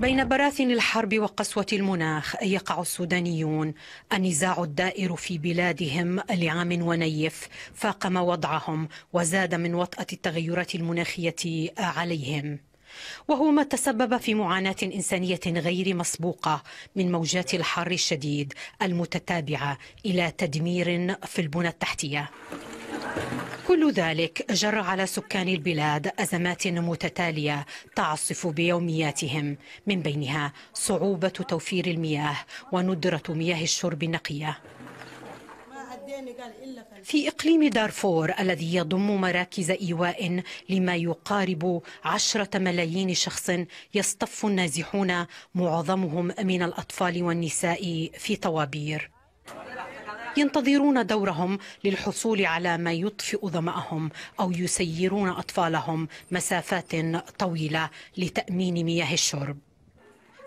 بين براثن الحرب وقسوة المناخ يقع السودانيون النزاع الدائر في بلادهم لعام ونيف فاقم وضعهم وزاد من وطأة التغيرات المناخية عليهم وهو ما تسبب في معاناة إنسانية غير مسبوقة من موجات الحر الشديد المتتابعة إلى تدمير في البنى التحتية كل ذلك جر على سكان البلاد أزمات متتالية تعصف بيومياتهم من بينها صعوبة توفير المياه وندرة مياه الشرب النقية في إقليم دارفور الذي يضم مراكز إيواء لما يقارب عشرة ملايين شخص يصطف النازحون معظمهم من الأطفال والنساء في طوابير ينتظرون دورهم للحصول على ما يطفئ ظمأهم أو يسيرون أطفالهم مسافات طويلة لتأمين مياه الشرب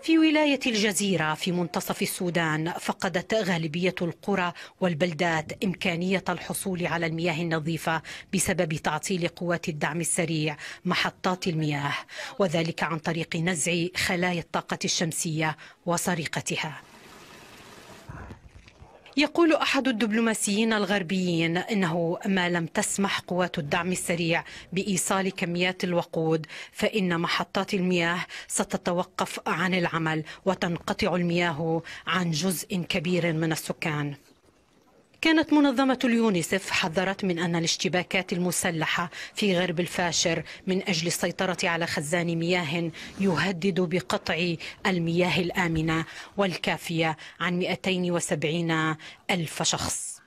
في ولاية الجزيرة في منتصف السودان فقدت غالبية القرى والبلدات إمكانية الحصول على المياه النظيفة بسبب تعطيل قوات الدعم السريع محطات المياه وذلك عن طريق نزع خلايا الطاقة الشمسية وسرقتها يقول أحد الدبلوماسيين الغربيين أنه ما لم تسمح قوات الدعم السريع بإيصال كميات الوقود فإن محطات المياه ستتوقف عن العمل وتنقطع المياه عن جزء كبير من السكان كانت منظمة اليونيسف حذرت من أن الاشتباكات المسلحة في غرب الفاشر من أجل السيطرة على خزان مياه يهدد بقطع المياه الآمنة والكافية عن 270 ألف شخص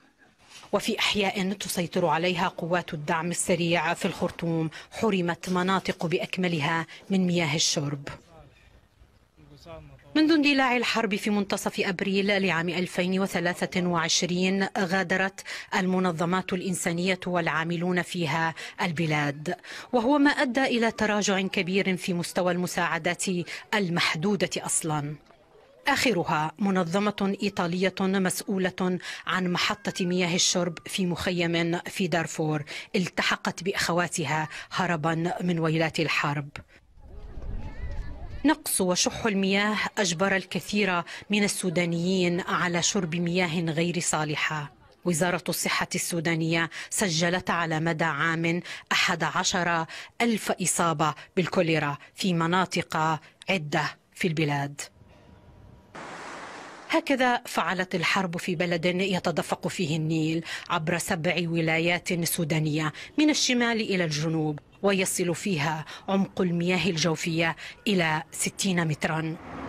وفي أحياء تسيطر عليها قوات الدعم السريع في الخرطوم حرمت مناطق بأكملها من مياه الشرب منذ اندلاع الحرب في منتصف أبريل لعام 2023 غادرت المنظمات الإنسانية والعاملون فيها البلاد وهو ما أدى إلى تراجع كبير في مستوى المساعدات المحدودة أصلاً آخرها منظمة إيطالية مسؤولة عن محطة مياه الشرب في مخيم في دارفور التحقت بأخواتها هربا من ويلات الحرب نقص وشح المياه أجبر الكثير من السودانيين على شرب مياه غير صالحة وزارة الصحة السودانية سجلت على مدى عام 11 ألف إصابة بالكوليرا في مناطق عدة في البلاد هكذا فعلت الحرب في بلد يتدفق فيه النيل عبر سبع ولايات سودانية من الشمال إلى الجنوب ويصل فيها عمق المياه الجوفية إلى 60 متراً